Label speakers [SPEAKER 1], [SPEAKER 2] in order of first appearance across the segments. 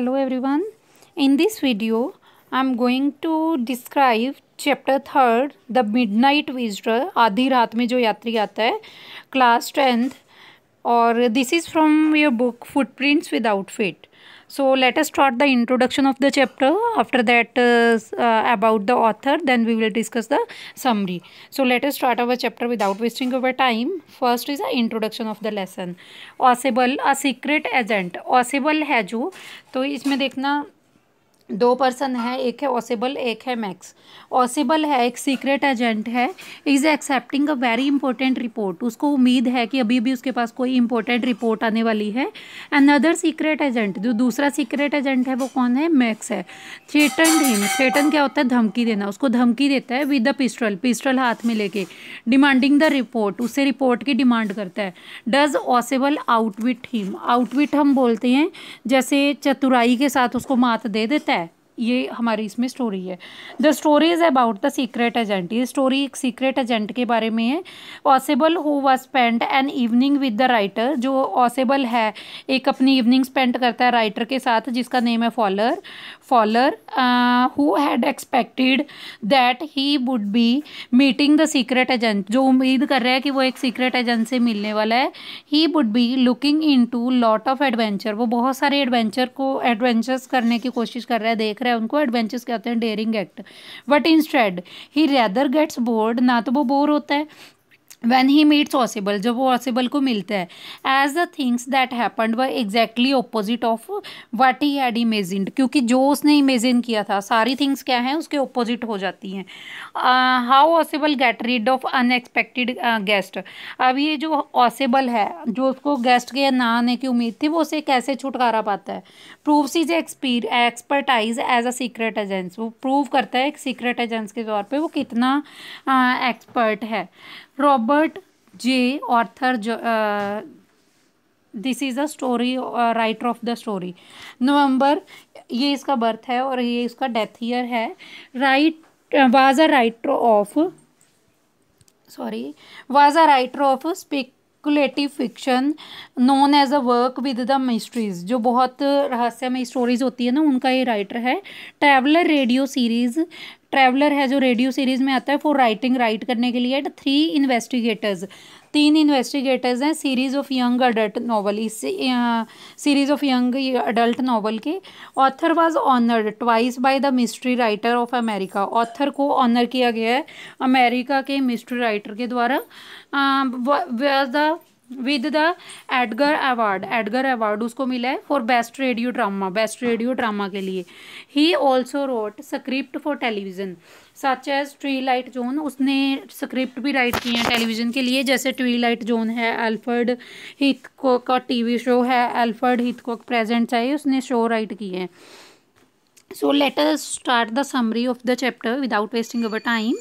[SPEAKER 1] hello everyone in this video i'm going to describe chapter third the midnight visitor आधी रात में जो यात्री आता है class 10th और this is from your book footprints with outfit So let us start the introduction of the chapter. After that uh, uh, about the author, then we will discuss the summary. So let us start our chapter without wasting our time. First is the introduction of the lesson. Ossible, a secret agent. Ossible है जो तो इसमें देखना दो person है एक है ऑसिबल एक है मैक्स ऑसिबल है एक सीक्रेट एजेंट है is expecting a very important report उसको उम्मीद है कि अभी भी उसके पास कोई इंपॉर्टेंट रिपोर्ट आने वाली है एंड अदर सीक्रेट एजेंट जो दूसरा सीक्रेट एजेंट है वो कौन है मैक्स है थेटन हिम थेटन क्या होता है धमकी देना उसको धमकी देता है विद द पिस्टल पिस्टल हाथ में लेके डिमांडिंग द रिपोर्ट उससे रिपोर्ट की डिमांड करता है does Ausable outwit him outwit हम बोलते हैं जैसे चतुराई के साथ उसको मात दे देता है ये हमारी इसमें स्टोरी है the story is about the secret agent ये स्टोरी एक सीक्रेट एजेंट के बारे में है Ausable who was spend an evening with the writer जो पॉसिबल है एक अपनी इवनिंग स्पेंड करता है राइटर के साथ जिसका नेम है Fowler Fowler who had expected that he would be meeting the secret agent जो उम्मीद कर रहा है कि वो एक सीक्रेट एजेंट से मिलने वाला है he would be looking into lot of adventure वो बहुत सारे एडवेंचर को एडवेंचर्स करने की कोशिश कर रहा है देख रहा है है उनको एडवेंचर्स कहते हैं daring act but instead he rather gets bored ना तो वो बोर होता है वैन ही मीट्स ऑसिबल जब वो ऑसिबल को मिलता है as the things that happened were exactly opposite of what he had imagined क्योंकि जो उसने इमेजिन किया था सारी थिंग्स क्या हैं उसके ऑपोजिट हो जाती हैं how Ausable get rid of unexpected guest अब ये जो ऑसिबल है जो उसको गेस्ट के ना आने की उम्मीद थी वो उसे कैसे छुटकारा पाता है prove his exper expertise as a secret agents वो प्रूव करता है एक सीक्रेट एजेंस के तौर पर वो कितना एक्सपर्ट uh, है Robert J Arthur this is a story writer of the story November ये इसका बर्थ है और ये इसका डेथ ईयर है right was a writer of sorry was a writer of speak speculative fiction known as a work with the mysteries जो बहुत रहस्यमय स्टोरीज होती है ना उनका ये राइटर है ट्रैवलर रेडियो सीरीज ट्रैवलर है जो रेडियो सीरीज़ में आता है फॉर राइटिंग राइट करने के लिए एंड थ्री इन्वेस्टिगेटर्स तीन इन्वेस्टिगेटर्स हैं series of young adult novel इस series of young adult novel के author was honoured twice by the mystery writer of America author को ऑनर किया गया है अमेरिका के मिस्ट्री राइटर के द्वारा way the with the Edgar award Edgar award उसको मिला है for best radio drama best radio drama के लिए he also wrote script for television such as Twilight Zone उसने स्क्रिप्ट भी राइट किए हैं टेलीविज़न के लिए जैसे ट्री लाइट जोन है एल्फर्ड हिथकोक का टीवी शो है एल्फर्ड हिथकोक प्रेजेंट चाहिए उसने शो राइट किए हैं so later start the summary of the chapter without wasting our time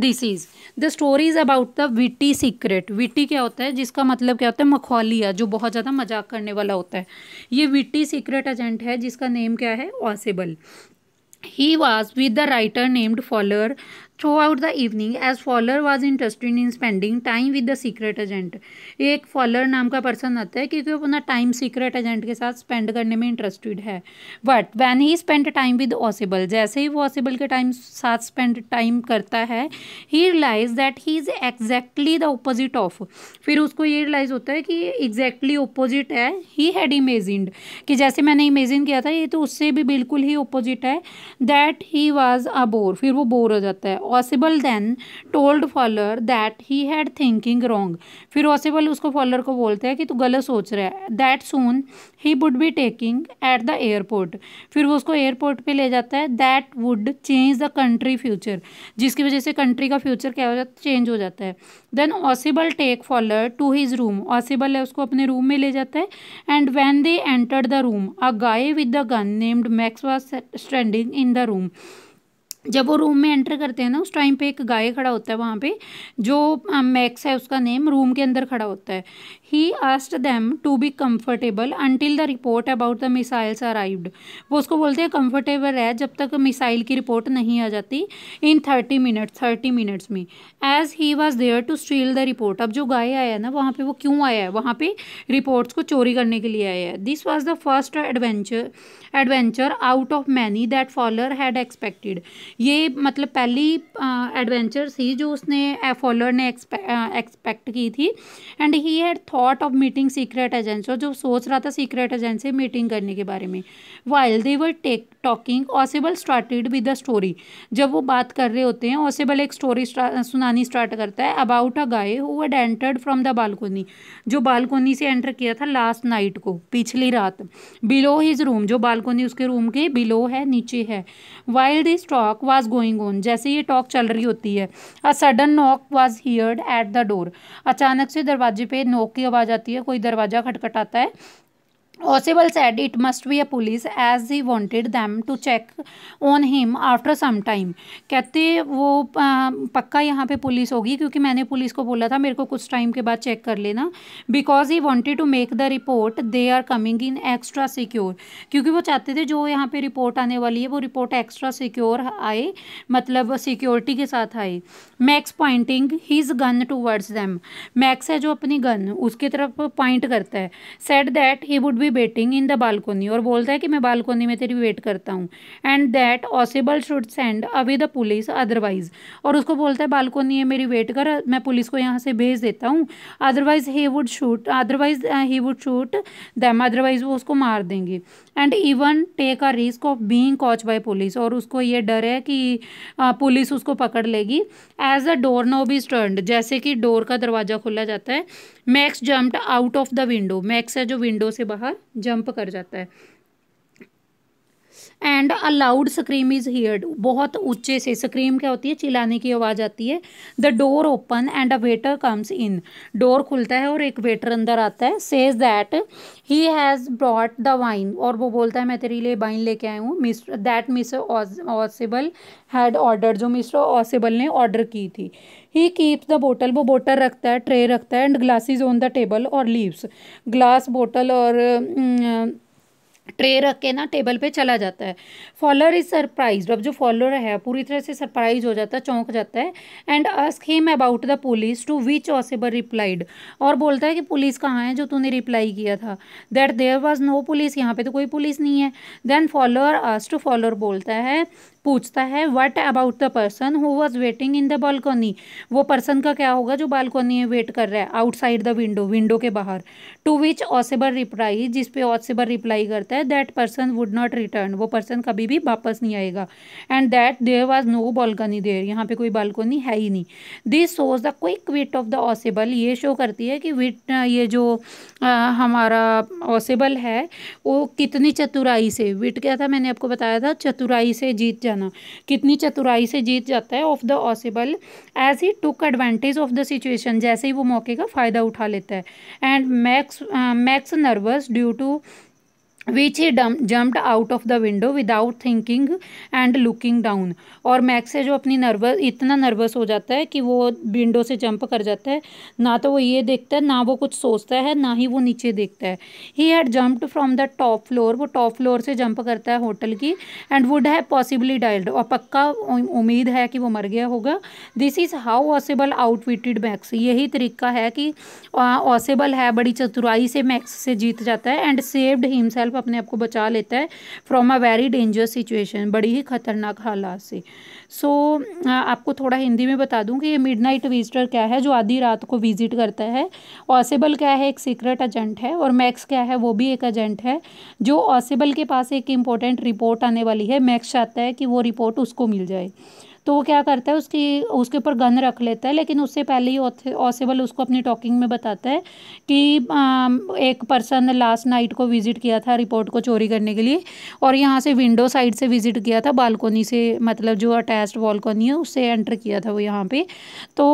[SPEAKER 1] this is the story is about the witty secret witty क्या होता है जिसका मतलब क्या होता है मखौलिया जो बहुत ज़्यादा मजाक करने वाला होता है ये विटी सीक्रेट एजेंट है जिसका नेम क्या है Ausable he was with the writer named Fowler Throughout the evening, as Fowler was interested in spending time with the secret agent, एक फॉलर नाम का पर्सन आता है क्योंकि वो अपना टाइम सीक्रेट एजेंट के साथ स्पेंड करने में इंटरेस्टेड है but when he spend time with Ausable जैसे ही वो ऑसिबल के टाइम साथ स्पेंड टाइम करता है he realize that he is exactly the opposite of फिर उसको ये रियलाइज होता है कि एग्जैक्टली ऑपोजिट है ही हैड इमेजिड कि जैसे मैंने इमेजिन किया था ये तो उससे भी बिल्कुल ही ऑपोजिट है that he was a bore फिर वो बोर हो जाता है Ausable then told Fowler that he had thinking wrong फिर ऑसिबल उसको फॉलर को बोलते हैं कि तू गलत सोच रहा है that soon he would be taking at the airport फिर वो उसको एयरपोर्ट पे ले जाता है that would change the country future जिसकी वजह से कंट्री का फ्यूचर क्या हो जाता है चेंज हो जाता है then Ausable take Fowler to his room Ausable है उसको अपने रूम में ले जाता है and when they enter the room a guy with the gun named Max was standing in the room जब वो रूम में एंटर करते हैं ना उस टाइम पे एक गाय खड़ा होता है वहाँ पे जो मैक्स है उसका नेम रूम के अंदर खड़ा होता है he asked them to be comfortable until the report about the missiles arrived वो उसको बोलते हैं कम्फर्टेबल है जब तक मिसाइल की रिपोर्ट नहीं आ जाती in thirty minute thirty minutes में as he was there to steal the report अब जो गाय आया ना वहाँ पर वो क्यों आया है वहाँ पर रिपोर्ट्स को चोरी करने के लिए आया है this was the first adventure adventure out of many that Fowler had expected ये मतलब पहली एडवेंचर थी जो उसने फॉलर ने एक्सपेक्ट की थी and he had thought of meeting secret और जो सोच रहा था सीक्रेट एजेंसी मीटिंग करने के बारे में while they were take talking Ausable started with a story जब वो बात कर रहे होते हैं ऑसिबल एक स्टोरी सुनानी स्टार्ट करता है about a guy who had entered from the balcony जो बालकोनी से एंटर किया था लास्ट नाइट को पिछली रात बिलो हिज रूम जो बाल बालकोनी उसके रूम के बिलो है नीचे है while this talk was going on जैसे ये टॉक चल रही होती है a sudden knock was heard at the door अचानक से दरवाजे पे नॉक की आवाज़ आती है कोई दरवाज़ा खटखटाता है Osable said it must be a police as he wanted them to check on him after some time. कहते वो पक्का यहाँ पे पुलिस होगी क्योंकि मैंने पुलिस को बोला था मेरे को कुछ टाइम के बाद चेक कर लेना because he wanted to make the report they are coming in extra secure क्योंकि वो चाहते थे जो यहाँ पे रिपोर्ट आने वाली है वो रिपोर्ट एक्स्ट्रा सिक्योर आए मतलब सिक्योरिटी के साथ आए Max pointing his gun towards them Max है जो अपनी गन उसकी तरफ पॉइंट करता है said that he would be waiting in the balcony और बोलता है कि मैं बालकोनी में तेरी वेट करता हूँ and that Ausable should send away the police otherwise और उसको बोलता है बालकोनी है मेरी वेट कर मैं पुलिस को यहाँ से भेज देता हूँ otherwise he would shoot otherwise he would shoot them otherwise वो उसको मार देंगे and even take a risk of being caught by police और उसको ये डर है कि पुलिस उसको पकड़ लेगी as a door knob turned जैसे कि डोर का दरवाज़ा खोला जाता है Max jumped out of the window Max है जो विंडो से बाहर जंप कर जाता है and a loud scream is heard बहुत ऊंचे से स्क्रीम क्या होती है चिल्लाने की आवाज़ आती है the door open and a waiter comes in door खुलता है और एक वेटर अंदर आता है says that he has brought the wine और वो बोलता है मैं तेरे लिए वाइन लेके आया हूँ miss that miss Ausable had order जो मिस्टर ऑसिबल ने ऑर्डर की थी ही कीप्स द बोटल वो बोटल रखता है ट्रे रखता है and glasses on the table और लीव्स ग्लास बोटल और न, mm, ट्रे रख के ना टेबल पे चला जाता है फॉलोअर इज सरप्राइज अब जो फॉलोअर है पूरी तरह से सरप्राइज हो जाता है चौंक जाता है and ask him about the police to which Ausable replied और बोलता है कि पुलिस कहाँ है जो तूने रिप्लाई किया था that there was no police यहाँ पे तो कोई पुलिस नहीं है देन फॉलोअर टू तो फॉलोअर बोलता है पूछता है what about the person who was waiting in the balcony वो पर्सन का क्या होगा जो बालकनी में वेट कर रहा है आउटसाइड द विंडो विंडो के बाहर टू विच ऑसेबल रिप्लाई जिस पे ऑसेबल रिप्लाई करता है that person would not return वो पर्सन कभी भी वापस नहीं आएगा and that there was no balcony there यहाँ पे कोई बालकोनी है ही नहीं this shows the quick wit of the Ausable ये शो करती है कि विट ये जो आ, हमारा ऑसेबल है वो कितनी चतुराई से विट क्या था मैंने आपको बताया था चतुराई से जीत जा जाना कितनी चतुराई से जीत जाता है of the Ausable as he took advantage of the situation जैसे ही वो मौके का फ़ायदा उठा लेता है and Max Max nervous due to he he jumped out of the window without thinking and looking down और मैक्स है जो अपनी नर्वस इतना नर्वस हो जाता है कि वो विंडो से जंप कर जाता है ना तो वो ये देखता है ना वो कुछ सोचता है ना ही वो नीचे देखता है he had jumped from the top floor वो टॉप फ्लोर से जंप करता है होटल की एंड वुड हैव पॉसिबली डाइल्ड और पक्का उम्मीद है कि वो मर गया होगा this is how Ausable outwitted Max यही तरीका है कि ऑसेबल है बड़ी चतुराई से मैक्स से जीत जाता है एंड सेव्ड हिमसेल्फ सिर्फ अपने आप को बचा लेता है from a very dangerous situation बड़ी ही खतरनाक हालात से सो so, आपको थोड़ा हिंदी में बता दूं कि ये नाइट विजिटर क्या है जो आधी रात को विजिट करता है ऑसेबल क्या है एक सीक्रेट एजेंट है और मैक्स क्या है वो भी एक एजेंट है जो ऑसेबल के पास एक इंपॉर्टेंट रिपोर्ट आने वाली है मैक्स चाहता है कि वो रिपोर्ट उसको मिल जाए तो वो क्या करता है उसकी उसके ऊपर गन रख लेता है लेकिन उससे पहले ही ऑसिबल उसको अपनी टॉकिंग में बताता है कि एक पर्सन लास्ट नाइट को विज़िट किया था रिपोर्ट को चोरी करने के लिए और यहाँ से विंडो साइड से विज़िट किया था बालकोनी से मतलब जो अटैच्ड बालकोनी है उससे एंटर किया था वो यहाँ पर तो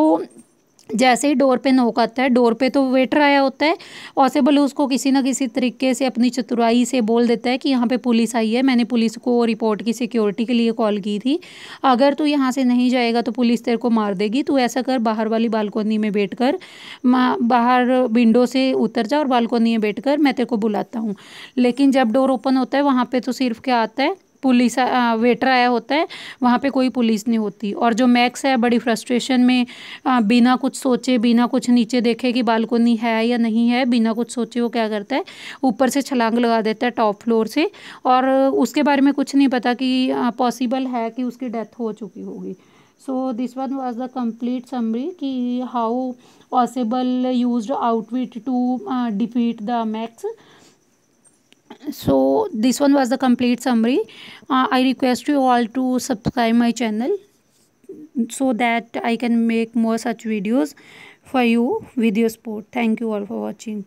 [SPEAKER 1] जैसे ही डोर पे नोक आता है डोर पे तो वेटर आया होता है ऑसेबल उसको किसी ना किसी तरीके से अपनी चतुराई से बोल देता है कि यहाँ पे पुलिस आई है मैंने पुलिस को रिपोर्ट की सिक्योरिटी के लिए कॉल की थी अगर तू यहाँ से नहीं जाएगा तो पुलिस तेरे को मार देगी तू ऐसा कर बाहर वाली बालकोनी में बैठ कर बाहर विंडो से उतर जा और बालकोनी में बैठ कर मैं तेरे को बुलाता हूँ लेकिन जब डोर ओपन होता है वहाँ पर तो सिर्फ क्या आता है पुलिस वेटर आया होता है वहाँ पे कोई पुलिस नहीं होती और जो मैक्स है बड़ी फ्रस्ट्रेशन में बिना कुछ सोचे बिना कुछ नीचे देखे कि बालकोनी है या नहीं है बिना कुछ सोचे वो क्या करता है ऊपर से छलांग लगा देता है टॉप फ्लोर से और उसके बारे में कुछ नहीं पता कि पॉसिबल है कि उसकी डेथ हो चुकी होगी so this one was the complete summary कि how Ausable use outwit to defeat the Max so this one was the complete summary uh, i request you all to subscribe my channel so that i can make more such videos for you with your support. thank you all for watching